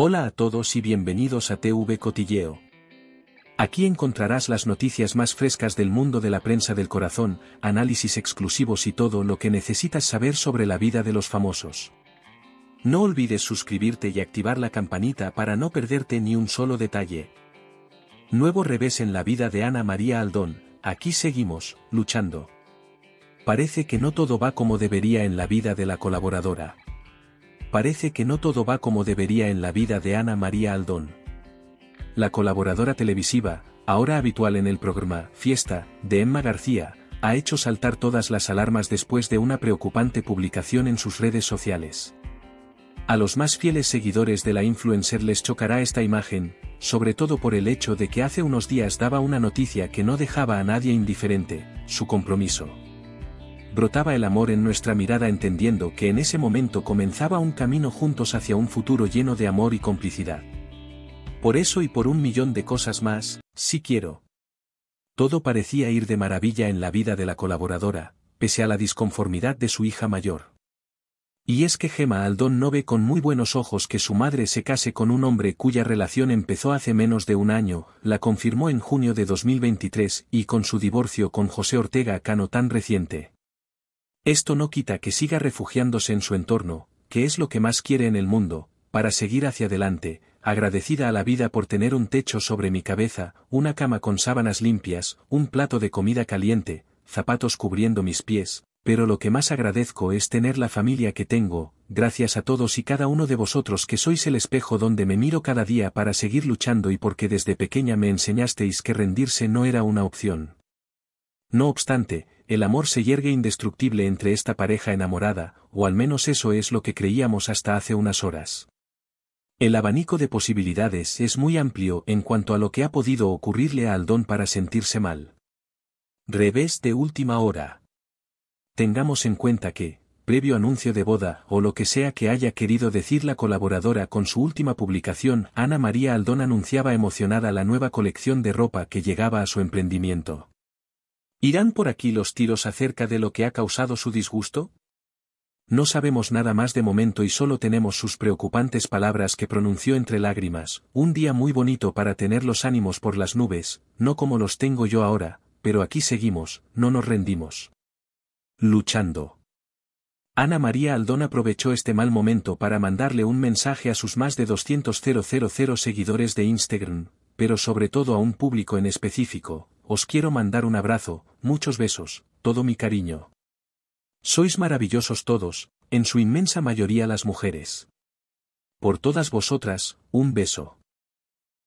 Hola a todos y bienvenidos a TV Cotilleo. Aquí encontrarás las noticias más frescas del mundo de la prensa del corazón, análisis exclusivos y todo lo que necesitas saber sobre la vida de los famosos. No olvides suscribirte y activar la campanita para no perderte ni un solo detalle. Nuevo revés en la vida de Ana María Aldón, aquí seguimos, luchando. Parece que no todo va como debería en la vida de la colaboradora parece que no todo va como debería en la vida de Ana María Aldón. La colaboradora televisiva, ahora habitual en el programa Fiesta, de Emma García, ha hecho saltar todas las alarmas después de una preocupante publicación en sus redes sociales. A los más fieles seguidores de la influencer les chocará esta imagen, sobre todo por el hecho de que hace unos días daba una noticia que no dejaba a nadie indiferente, su compromiso brotaba el amor en nuestra mirada entendiendo que en ese momento comenzaba un camino juntos hacia un futuro lleno de amor y complicidad. Por eso y por un millón de cosas más, sí quiero. Todo parecía ir de maravilla en la vida de la colaboradora, pese a la disconformidad de su hija mayor. Y es que Gema Aldón no ve con muy buenos ojos que su madre se case con un hombre cuya relación empezó hace menos de un año, la confirmó en junio de 2023 y con su divorcio con José Ortega Cano tan reciente. Esto no quita que siga refugiándose en su entorno, que es lo que más quiere en el mundo, para seguir hacia adelante, agradecida a la vida por tener un techo sobre mi cabeza, una cama con sábanas limpias, un plato de comida caliente, zapatos cubriendo mis pies, pero lo que más agradezco es tener la familia que tengo, gracias a todos y cada uno de vosotros que sois el espejo donde me miro cada día para seguir luchando y porque desde pequeña me enseñasteis que rendirse no era una opción. No obstante, el amor se yergue indestructible entre esta pareja enamorada, o al menos eso es lo que creíamos hasta hace unas horas. El abanico de posibilidades es muy amplio en cuanto a lo que ha podido ocurrirle a Aldón para sentirse mal. Revés de última hora. Tengamos en cuenta que, previo anuncio de boda o lo que sea que haya querido decir la colaboradora con su última publicación, Ana María Aldón anunciaba emocionada la nueva colección de ropa que llegaba a su emprendimiento. ¿Irán por aquí los tiros acerca de lo que ha causado su disgusto? No sabemos nada más de momento y solo tenemos sus preocupantes palabras que pronunció entre lágrimas, un día muy bonito para tener los ánimos por las nubes, no como los tengo yo ahora, pero aquí seguimos, no nos rendimos. Luchando. Ana María Aldón aprovechó este mal momento para mandarle un mensaje a sus más de 200.000 seguidores de Instagram, pero sobre todo a un público en específico, os quiero mandar un abrazo, muchos besos, todo mi cariño. Sois maravillosos todos, en su inmensa mayoría las mujeres. Por todas vosotras, un beso.